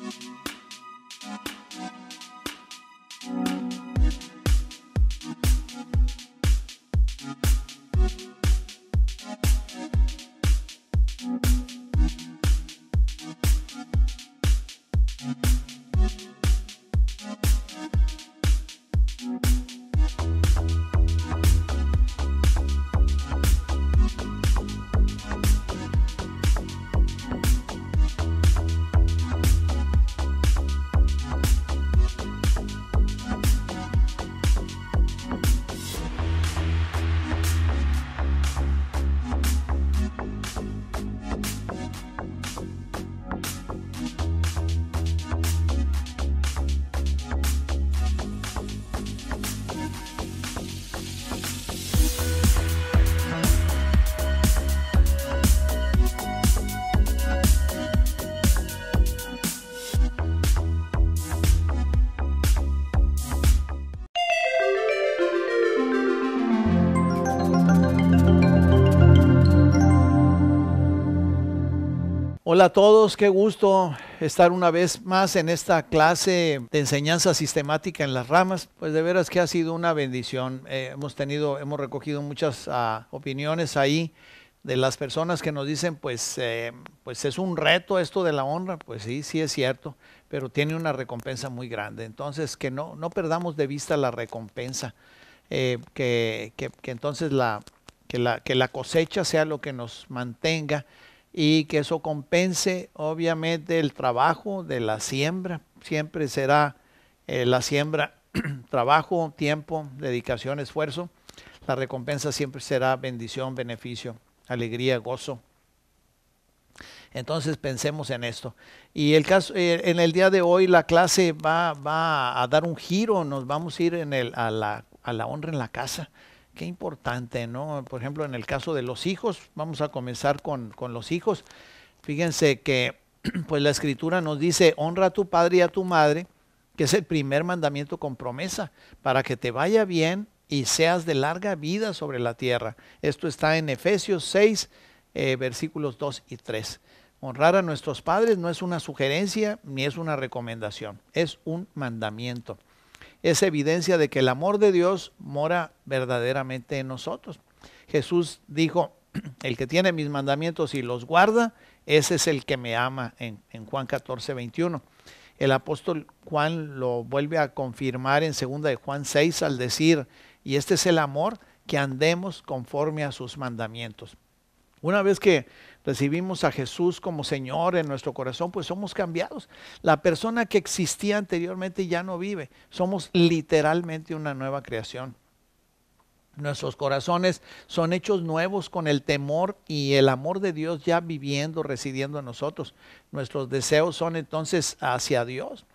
Thank you. Hola a todos, qué gusto estar una vez más en esta clase de enseñanza sistemática en las ramas. Pues de veras que ha sido una bendición. Eh, hemos tenido, hemos recogido muchas ah, opiniones ahí de las personas que nos dicen, pues, eh, pues es un reto esto de la honra. Pues sí, sí es cierto, pero tiene una recompensa muy grande. Entonces, que no, perdamos de vista la recompensa. Eh, que, que, que, entonces la que, la, que la cosecha sea lo que nos mantenga y que eso compense obviamente el trabajo de la siembra. Siempre será eh, la siembra trabajo, tiempo, dedicación, esfuerzo. La recompensa siempre será bendición, beneficio, alegría, gozo. Entonces pensemos en esto. Y el caso, eh, en el día de hoy la clase va, va, a dar un giro, nos vamos a ir a, la, a la honra en la casa qué importante, ¿no? Por ejemplo, en el caso de los hijos, vamos a comenzar con, los hijos. Fíjense que pues la escritura nos dice, honra a tu padre y a tu madre, que es el primer mandamiento con promesa, para que te vaya bien y seas de larga vida sobre la tierra. Esto está en Efesios 6, eh, versículos 2 y 3. Honrar a nuestros padres no es una sugerencia ni es una recomendación, es un mandamiento es evidencia de que el amor de Dios mora verdaderamente en nosotros. Jesús dijo, el que tiene mis mandamientos y los guarda, ese es el que me ama en, Juan 14, 21. El apóstol Juan lo vuelve a confirmar en segunda de Juan 6 al decir, y este es el amor, que andemos conforme a sus mandamientos. Una vez que recibimos a Jesús como Señor en nuestro corazón, pues somos cambiados. La persona que existía anteriormente ya no vive. Somos literalmente una nueva creación. Nuestros corazones son hechos nuevos con el temor y el amor de Dios ya viviendo, residiendo en nosotros. Nuestros deseos son entonces hacia Dios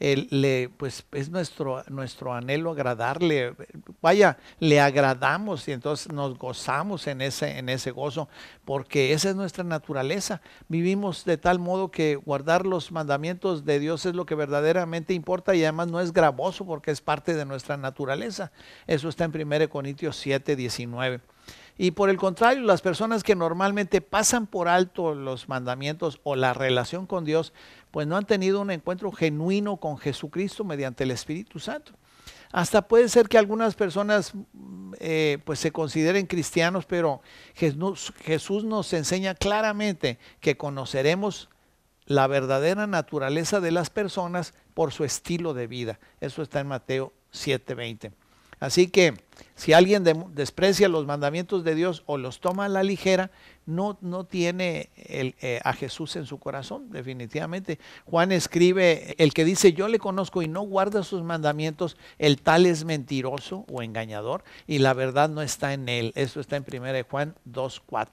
el, le, pues es nuestro, nuestro anhelo agradarle. Vaya, le agradamos y entonces nos gozamos en ese, en ese gozo, porque esa es nuestra naturaleza. Vivimos de tal modo que guardar los mandamientos de Dios es lo que verdaderamente importa y además no es gravoso porque es parte de nuestra naturaleza. Eso está en 1 Corintios 7, 19. Y por el contrario, las personas que normalmente pasan por alto los mandamientos o la relación con Dios, pues no han tenido un encuentro genuino con Jesucristo mediante el Espíritu Santo. Hasta puede ser que algunas personas mm, eh, pues se consideren cristianos, pero Jesús, Jesús nos enseña claramente que conoceremos la verdadera naturaleza de las personas por su estilo de vida. Eso está en Mateo 7:20. Así que si alguien desprecia los mandamientos de Dios o los toma a la ligera, no, tiene eh, a Jesús en su corazón, definitivamente. Juan escribe, el que dice yo le conozco y no guarda sus mandamientos, el tal es mentiroso o engañador y la verdad no está en él. Eso está en 1 Juan 2.4.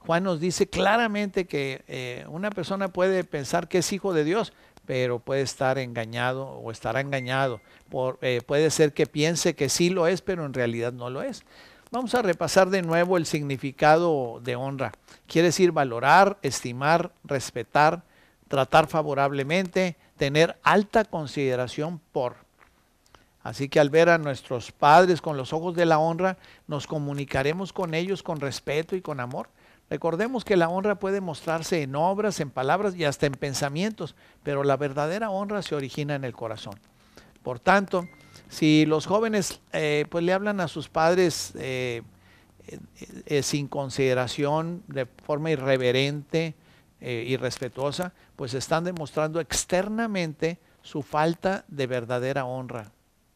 Juan nos dice claramente que eh, una persona puede pensar que es hijo de Dios, pero puede estar engañado o estará engañado. Eh, puede ser que piense que sí lo es, pero en realidad no lo es. Vamos a repasar de nuevo el significado de honra. Quiere decir valorar, estimar, respetar, tratar favorablemente, tener alta consideración por. Así que al ver a nuestros padres con los ojos de la honra, nos comunicaremos con ellos con respeto y con amor. Recordemos que la honra puede mostrarse en obras, en palabras y hasta en pensamientos, pero la verdadera honra se origina en el corazón. Por tanto, si los jóvenes eh, pues le hablan a sus padres eh, eh, sin consideración, de forma irreverente, y respetuosa, pues están demostrando externamente su falta de verdadera honra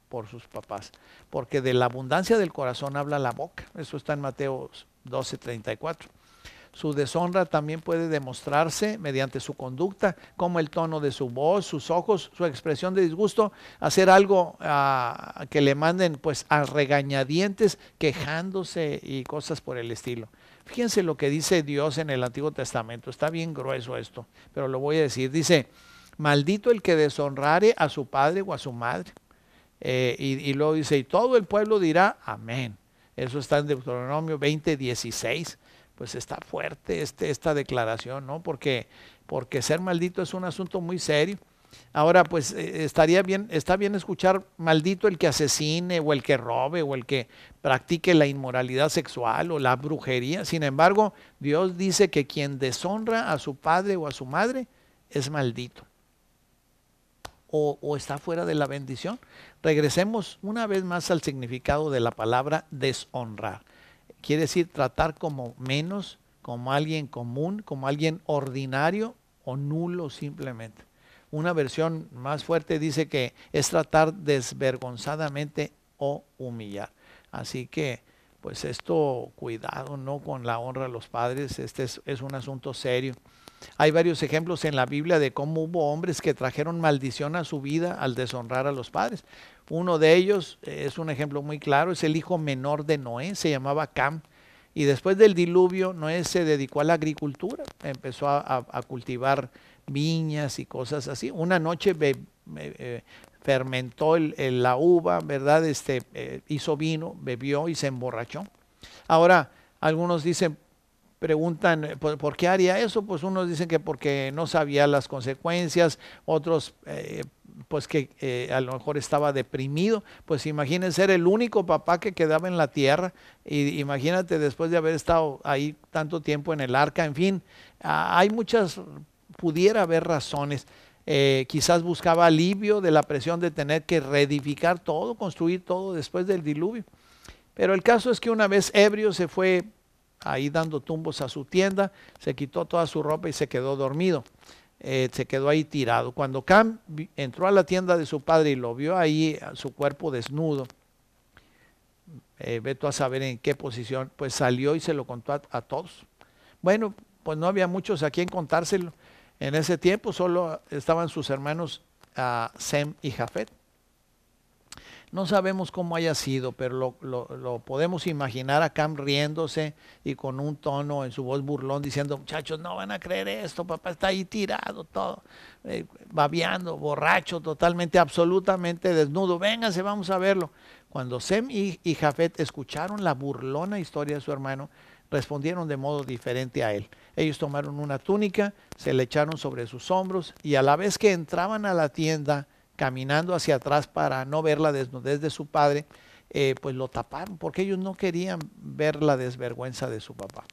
por sus papás. Porque de la abundancia del corazón habla la boca. Eso está en Mateo 12, 34. Su deshonra también puede demostrarse mediante su conducta, como el tono de su voz, sus ojos, su expresión de disgusto, hacer algo a ah, que le manden pues a regañadientes, quejándose y cosas por el estilo. Fíjense lo que dice Dios en el Antiguo Testamento, está bien grueso esto, pero lo voy a decir. Dice, maldito el que deshonrare a su padre o a su madre. Eh, y, y luego dice, y todo el pueblo dirá, amén. Eso está en Deuteronomio 20, 16 pues está fuerte este, esta declaración, ¿no? Porque, porque ser maldito es un asunto muy serio. Ahora, pues eh, estaría bien, está bien escuchar maldito el que asesine o el que robe o el que practique la inmoralidad sexual o la brujería. Sin embargo, Dios dice que quien deshonra a su padre o a su madre es maldito. o está fuera de la bendición. Regresemos una vez más al significado de la palabra deshonrar quiere decir tratar como menos, como alguien común, como alguien ordinario o nulo simplemente. Una versión más fuerte dice que es tratar desvergonzadamente o humillar. Así que, pues esto, cuidado, ¿no? Con la honra de los padres, este es, es un asunto serio. Hay varios ejemplos en la Biblia de cómo hubo hombres que trajeron maldición a su vida al deshonrar a los padres. Uno de ellos eh, es un ejemplo muy claro, es el hijo menor de Noé, se llamaba Cam. Y después del diluvio, Noé se dedicó a la agricultura, empezó a, cultivar viñas y cosas así. Una noche eh, fermentó la uva, ¿verdad? Este, eh, hizo vino, bebió y se emborrachó. Ahora, algunos dicen, preguntan eh, por, qué haría eso, pues unos dicen que porque no sabía las consecuencias, otros eh, pues que eh, a lo mejor estaba deprimido, pues imagínense ser el único papá que quedaba en la tierra, y imagínate después de haber estado ahí tanto tiempo en el arca, en fin, hay muchas, pudiera haber razones. quizás buscaba alivio de la presión de tener que reedificar todo, construir todo después del diluvio. Pero el caso es que una vez ebrio se fue ahí dando tumbos a su tienda, se quitó toda su ropa y se quedó dormido. Eh, se quedó ahí tirado. Cuando Cam entró a la tienda de su padre y lo vio ahí, a su cuerpo desnudo, eh, veto a saber en qué posición, pues salió y se lo contó a, todos. Bueno, pues no había muchos a quien contárselo. En ese tiempo solo estaban sus hermanos ah, Sem y Jafet. No sabemos cómo haya sido, pero lo, podemos imaginar a Cam riéndose y con un tono en su voz burlón diciendo, muchachos, no van a creer esto, papá está ahí tirado, todo, eh, babeando, borracho, totalmente, absolutamente desnudo. Vénganse, vamos a verlo. Cuando Sem y, Jafet escucharon la burlona historia de su hermano, respondieron de modo diferente a él. Ellos tomaron una túnica, se le echaron sobre sus hombros y a la vez que entraban a la tienda, caminando hacia atrás para no ver la desnudez de su padre, eh, pues lo taparon, porque ellos no querían ver la desvergüenza de su papá.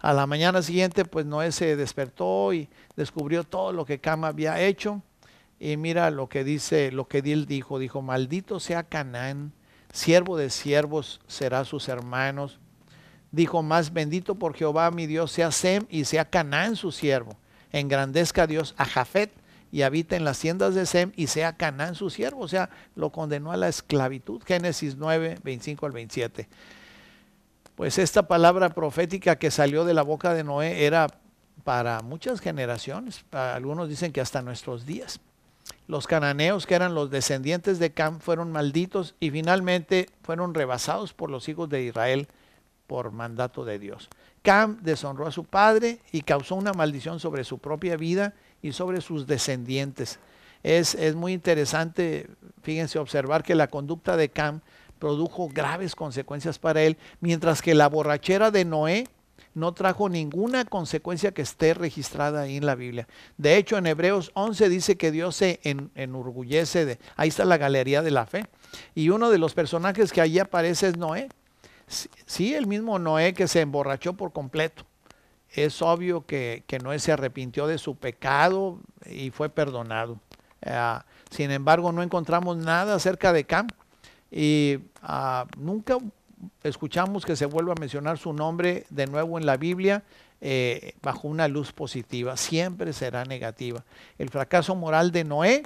A la mañana siguiente, pues Noé se despertó y descubrió todo lo que Cam había hecho. Y mira lo que dice, lo que él dijo, dijo, maldito sea Canaán, siervo de siervos será sus hermanos. Dijo, más bendito por Jehová mi Dios sea Sem y sea Canaán su siervo. Engrandezca Dios a Jafet y habita en las tiendas de Sem y sea Canaán su siervo. O sea, lo condenó a la esclavitud. Génesis 9, 25 al 27. Pues esta palabra profética que salió de la boca de Noé era para muchas generaciones, algunos dicen que hasta nuestros días. Los cananeos, que eran los descendientes de Cam, fueron malditos y finalmente fueron rebasados por los hijos de Israel por mandato de Dios. Cam deshonró a su padre y causó una maldición sobre su propia vida y sobre sus descendientes. Es, es muy interesante, fíjense, observar que la conducta de Cam produjo graves consecuencias para él, mientras que la borrachera de Noé no trajo ninguna consecuencia que esté registrada ahí en la Biblia. De hecho, en Hebreos 11 dice que Dios se enorgullece de... Ahí está la galería de la fe. Y uno de los personajes que allí aparece es Noé. Sí, el mismo Noé que se emborrachó por completo es obvio que, Noé se arrepintió de su pecado y fue perdonado. Ah, sin embargo, no encontramos nada acerca de Cam y ah, nunca escuchamos que se vuelva a mencionar su nombre de nuevo en la Biblia eh, bajo una luz positiva. Siempre será negativa. El fracaso moral de Noé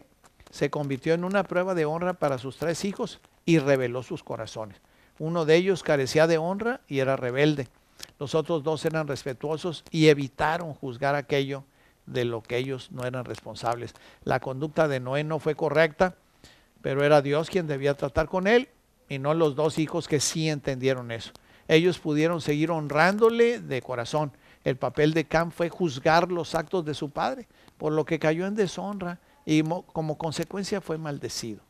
se convirtió en una prueba de honra para sus tres hijos y reveló sus corazones. Uno de ellos carecía de honra y era rebelde. Los otros dos eran respetuosos y evitaron juzgar aquello de lo que ellos no eran responsables. La conducta de Noé no fue correcta, pero era Dios quien debía tratar con él y no los dos hijos que sí entendieron eso. Ellos pudieron seguir honrándole de corazón. El papel de Cam fue juzgar los actos de su padre, por lo que cayó en deshonra y como consecuencia fue maldecido.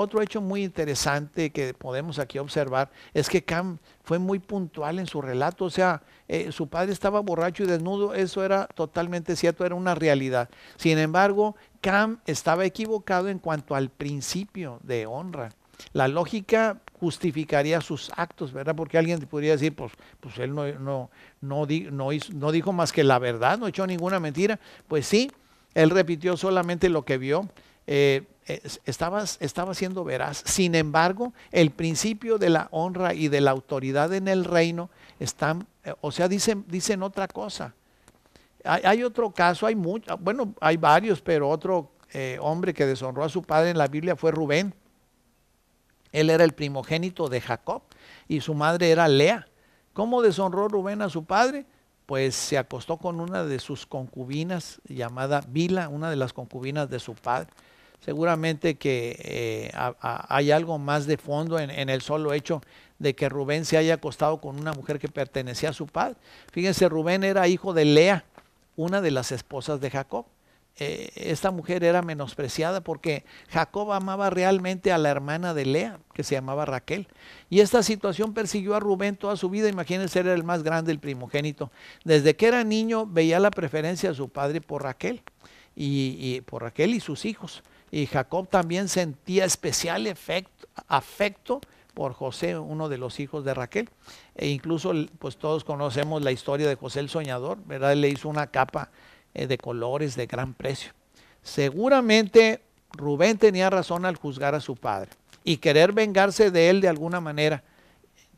Otro hecho muy interesante que podemos aquí observar es que Cam fue muy puntual en su relato, o sea, eh, su padre estaba borracho y desnudo, eso era totalmente cierto, era una realidad. Sin embargo, Cam estaba equivocado en cuanto al principio de honra. La lógica justificaría sus actos, ¿verdad? Porque alguien podría decir, pues, pues él no, no, no, no dijo más que la verdad, no echó ninguna mentira. Pues sí, él repitió solamente lo que vio. Eh, eh, estaba, estaba siendo veraz. Sin embargo, el principio de la honra y de la autoridad en el reino están, eh, o sea, dicen, dicen otra cosa. Hay, otro caso, hay mucho, bueno, hay varios, pero otro hombre que deshonró a su padre en la Biblia fue Rubén. Él era el primogénito de Jacob y su madre era Lea. ¿Cómo deshonró Rubén a su padre? Pues se acostó con una de sus concubinas llamada Bila, una de las concubinas de su padre seguramente que eh, hay algo más de fondo en, el solo hecho de que Rubén se haya acostado con una mujer que pertenecía a su padre. Fíjense, Rubén era hijo de Lea, una de las esposas de Jacob. Eh, esta mujer era menospreciada porque Jacob amaba realmente a la hermana de Lea, que se llamaba Raquel. Y esta situación persiguió a Rubén toda su vida. Imagínense, era el más grande, el primogénito. Desde que era niño veía la preferencia de su padre por Raquel y por Raquel y sus hijos. Y Jacob también sentía especial afecto por José, uno de los hijos de Raquel. E incluso, pues todos conocemos la historia de José el Soñador, ¿verdad? le hizo una capa eh, de colores de gran precio. Seguramente Rubén tenía razón al juzgar a su padre y querer vengarse de él de alguna manera.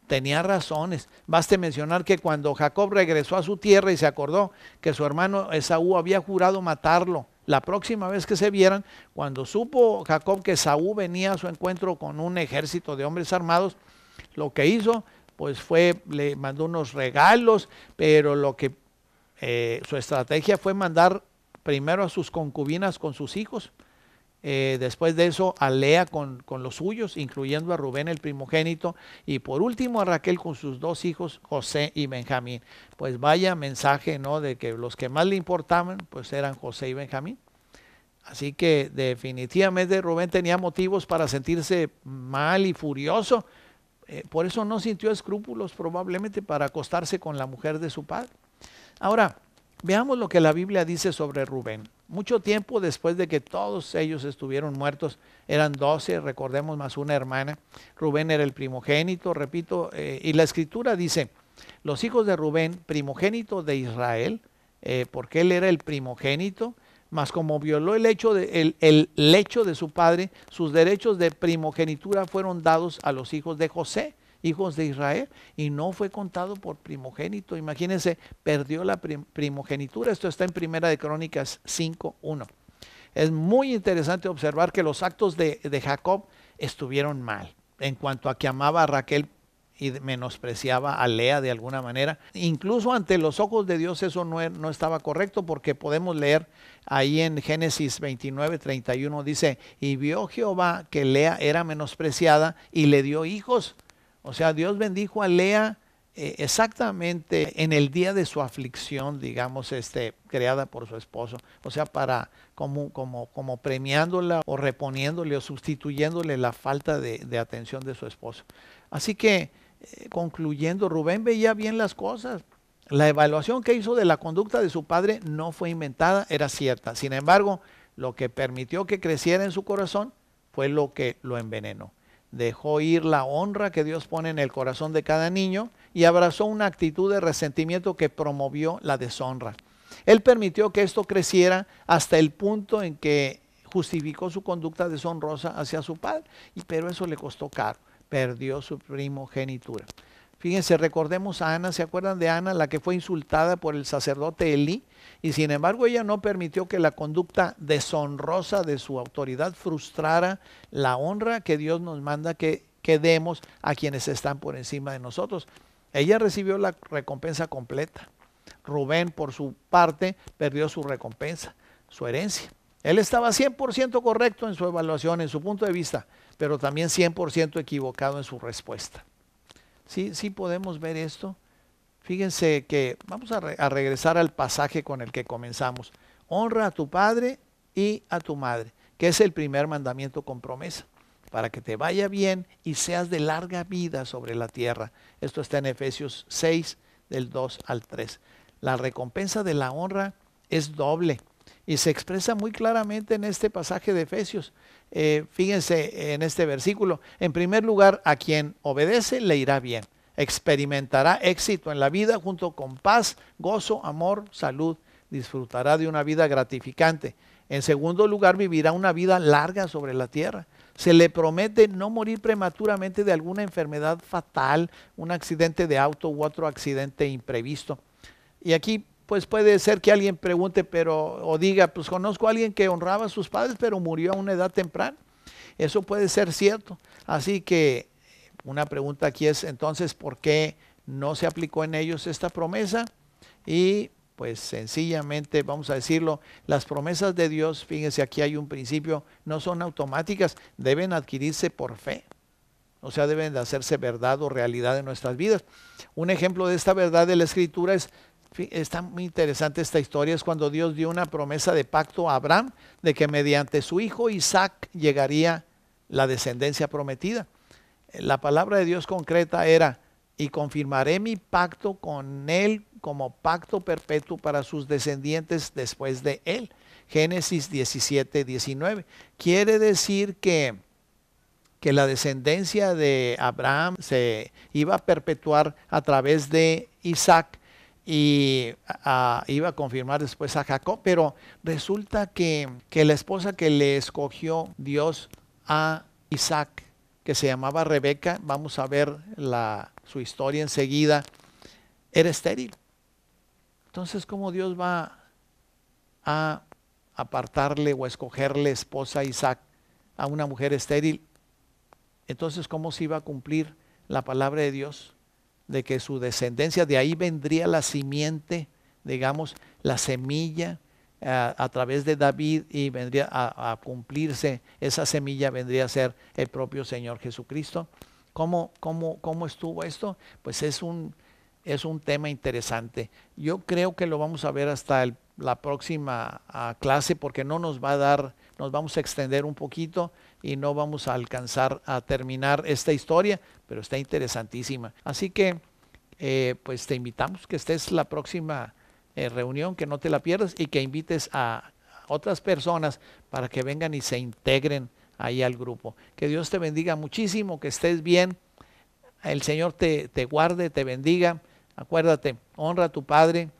Tenía razones. Baste mencionar que cuando Jacob regresó a su tierra y se acordó que su hermano Esaú había jurado matarlo la próxima vez que se vieran, cuando supo Jacob que Saúl venía a su encuentro con un ejército de hombres armados, lo que hizo pues fue, le mandó unos regalos, pero lo que eh, su estrategia fue mandar primero a sus concubinas con sus hijos, eh, después de eso, alea con, los suyos, incluyendo a Rubén el primogénito, y por último a Raquel con sus dos hijos, José y Benjamín. Pues vaya mensaje, ¿no? De que los que más le importaban, pues eran José y Benjamín. Así que definitivamente Rubén tenía motivos para sentirse mal y furioso. Eh, por eso no sintió escrúpulos probablemente para acostarse con la mujer de su padre. Ahora, Veamos lo que la Biblia dice sobre Rubén. Mucho tiempo después de que todos ellos estuvieron muertos, eran doce, recordemos, más una hermana. Rubén era el primogénito, repito, eh, y la escritura dice, los hijos de Rubén, primogénito de Israel, eh, porque él era el primogénito, mas como violó el, hecho el lecho de su padre, sus derechos de primogenitura fueron dados a los hijos de José hijos de Israel y no fue contado por primogénito. Imagínense, perdió la primogenitura. Esto está en Primera de Crónicas 5.1. Es muy interesante observar que los actos de, Jacob estuvieron mal en cuanto a que amaba a Raquel y menospreciaba a Lea de alguna manera. Incluso ante los ojos de Dios eso no, er-, no estaba correcto porque podemos leer ahí en Génesis 29, 31 dice, y vio Jehová que Lea era menospreciada y le dio hijos o sea, Dios bendijo a Lea eh, exactamente en el día de su aflicción, digamos, este, creada por su esposo. O sea, para como, como, premiándola o reponiéndole o sustituyéndole la falta de, atención de su esposo. Así que, eh, concluyendo, Rubén veía bien las cosas. La evaluación que hizo de la conducta de su padre no fue inventada, era cierta. Sin embargo, lo que permitió que creciera en su corazón fue lo que lo envenenó dejó ir la honra que Dios pone en el corazón de cada niño y abrazó una actitud de resentimiento que promovió la deshonra. Él permitió que esto creciera hasta el punto en que justificó su conducta deshonrosa hacia su padre, pero eso le costó caro, perdió su primogenitura. Fíjense, recordemos a Ana, ¿se acuerdan de Ana, la que fue insultada por el sacerdote Eli, Y sin embargo ella no permitió que la conducta deshonrosa de su autoridad frustrara la honra que Dios nos manda que, que demos a quienes están por encima de nosotros. Ella recibió la recompensa completa. Rubén, por su parte, perdió su recompensa, su herencia. Él estaba 100% correcto en su evaluación, en su punto de vista, pero también 100% equivocado en su respuesta. ¿Sí, sí podemos ver esto? Fíjense que vamos a, regresar al pasaje con el que comenzamos. Honra a tu padre y a tu madre, que es el primer mandamiento con promesa para que te vaya bien y seas de larga vida sobre la tierra. Esto está en Efesios 6, del 2 al 3. La recompensa de la honra es doble y se expresa muy claramente en este pasaje de Efesios. Eh, fíjense en este versículo, en primer lugar, a quien obedece le irá bien, experimentará éxito en la vida junto con paz, gozo, amor, salud, disfrutará de una vida gratificante. En segundo lugar, vivirá una vida larga sobre la tierra. Se le promete no morir prematuramente de alguna enfermedad fatal, un accidente de auto u otro accidente imprevisto. Y aquí pues puede ser que alguien pregunte pero o diga, pues conozco a alguien que honraba a sus padres, pero murió a una edad temprana. Eso puede ser cierto. Así que una pregunta aquí es entonces, ¿por qué no se aplicó en ellos esta promesa? Y pues sencillamente, vamos a decirlo, las promesas de Dios, fíjense aquí hay un principio, no son automáticas, deben adquirirse por fe. O sea, deben de hacerse verdad o realidad en nuestras vidas. Un ejemplo de esta verdad de la Escritura es Está muy interesante esta historia, es cuando Dios dio una promesa de pacto a Abraham de que mediante su hijo Isaac llegaría la descendencia prometida. La palabra de Dios concreta era, y confirmaré mi pacto con él como pacto perpetuo para sus descendientes después de él. Génesis 17, 19. Quiere decir que, que la descendencia de Abraham se iba a perpetuar a través de Isaac y iba a confirmar después a Jacob, pero resulta que, que la esposa que le escogió Dios a Isaac, que se llamaba Rebeca, vamos a ver la, su historia enseguida, era estéril. Entonces, ¿cómo Dios va a apartarle o escogerle esposa a Isaac a una mujer estéril? Entonces, ¿cómo se iba a cumplir la palabra de Dios? de que su descendencia, de ahí vendría la simiente, digamos, la semilla eh, a, través de David y vendría a, cumplirse, esa semilla vendría a ser el propio Señor Jesucristo. ¿Cómo, cómo, estuvo esto? Pues es un, es un tema interesante. Yo creo que lo vamos a ver hasta la próxima ah, clase porque no nos va a dar, nos vamos a extender un poquito y no vamos a alcanzar a terminar esta historia, pero está interesantísima. Así que, eh, pues te invitamos que estés la próxima eh, reunión, que no te la pierdas y que invites a otras personas para que vengan y se integren ahí al grupo. Que Dios te bendiga muchísimo, que estés bien, el Señor te, te guarde, te bendiga. Acuérdate, honra a tu padre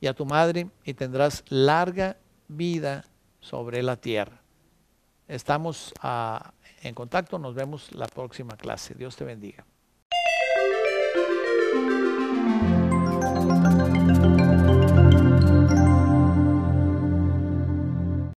y a tu madre y tendrás larga vida sobre la tierra. Estamos ah, en contacto, nos vemos la próxima clase. Dios te bendiga.